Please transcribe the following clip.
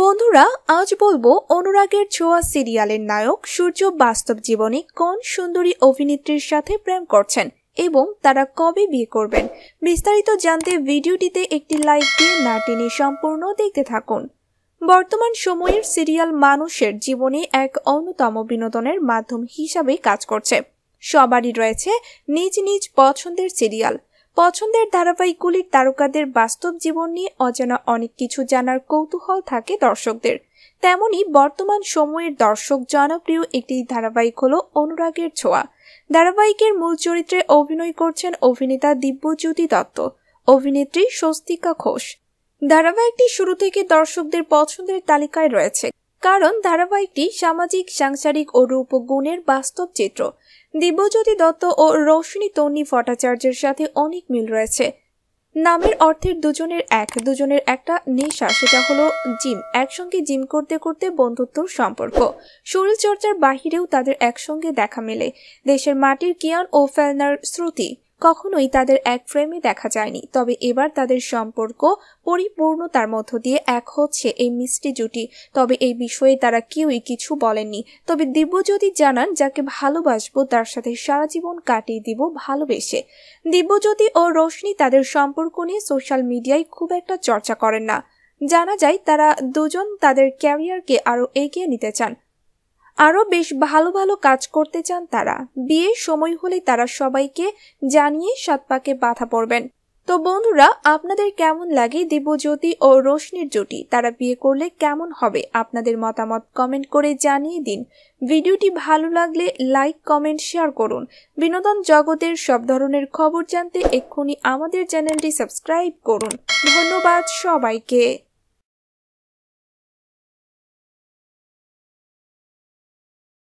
বন্ধুরা আজ বলবো অনুরাগের ছোঁয়া সিরিয়ালের নায়ক সূর্য বাস্তব জীবনে কোন সুন্দরী অভিনেত্রীর সাথে প্রেম করছেন এবং তারা কবে বিয়ে করবেন বিস্তারিত জানতে ভিডিওটিতে একটি লাইক দিয়ে না টেনে সম্পূর্ণ দেখতে থাকুন বর্তমান সময়ের সিরিয়াল মানুষের জীবনে এক অন্যতম বিনোদনের মাধ্যম হিসাবে কাজ করছে সবারই রয়েছে নিজ নিজ পছন্দের সিরিয়াল পছন্দের ধারাবাহিকগুলির তারকাদের বাস্তব জীবন নিয়ে অজানা অনেক কিছু জানার কৌতূহল থাকে দর্শকদের তেমনি বর্তমান সময়ের দর্শক জনপ্রিয় একটি ধারাবাহিক হল অনুরাগের ছোঁয়া ধারাবাহিকের মূল চরিত্রে অভিনয় করছেন অভিনেতা দিব্যজ্যোতি দত্ত অভিনেত্রী স্বস্তিকা ঘোষ ধারাবাহিকটি শুরু থেকে দর্শকদের পছন্দের তালিকায় রয়েছে কারণ ধারাবাহিকটি সামাজিক সাংসারিক ও রূপগুণের বাস্তব চিত্র দিব্যজ্যোতি দত্ত ও রৌশনী তন্নি ভট্টাচার্যের সাথে অনেক মিল রয়েছে নামের অর্থের দুজনের এক দুজনের একটা নেশা সেটা হলো জিম একসঙ্গে জিম করতে করতে বন্ধুত্বর সম্পর্ক শরীরচর্চার বাহিরেও তাদের একসঙ্গে দেখা মেলে দেশের মাটির কিয়ান ও ফেলনার শ্রুতি কখনোই তাদের এক ফ্রেমে দেখা যায়নি তবে এবার তাদের সম্পর্ক পরিপূর্ণতার মধ্য দিয়ে এক হচ্ছে এই মিষ্টি জুটি তবে এই বিষয়ে তারা কেউই কিছু বলেননি তবে দিব্যজ্যোতি জানান যাকে ভালোবাসবো তার সাথে সারা জীবন কাটিয়ে দিব ভালোবেসে দিব্যজ্যোতি ও রোশনি তাদের সম্পর্ক নিয়ে সোশ্যাল মিডিয়ায় খুব একটা চর্চা করেন না জানা যায় তারা দুজন তাদের ক্যারিয়ারকে আরও এগিয়ে নিতে চান আরও বেশ ভালো ভালো কাজ করতে চান তারা বিয়ের সময় হলে তারা সবাইকে জানিয়ে সাত পাকে বাধা পড়বেন তো বন্ধুরা আপনাদের কেমন লাগে দেবজ্যোতি ও রোশনির জুটি তারা বিয়ে করলে কেমন হবে আপনাদের মতামত কমেন্ট করে জানিয়ে দিন ভিডিওটি ভালো লাগলে লাইক কমেন্ট শেয়ার করুন বিনোদন জগতের সব ধরনের খবর জানতে এক্ষুনি আমাদের চ্যানেলটি সাবস্ক্রাইব করুন ধন্যবাদ সবাইকে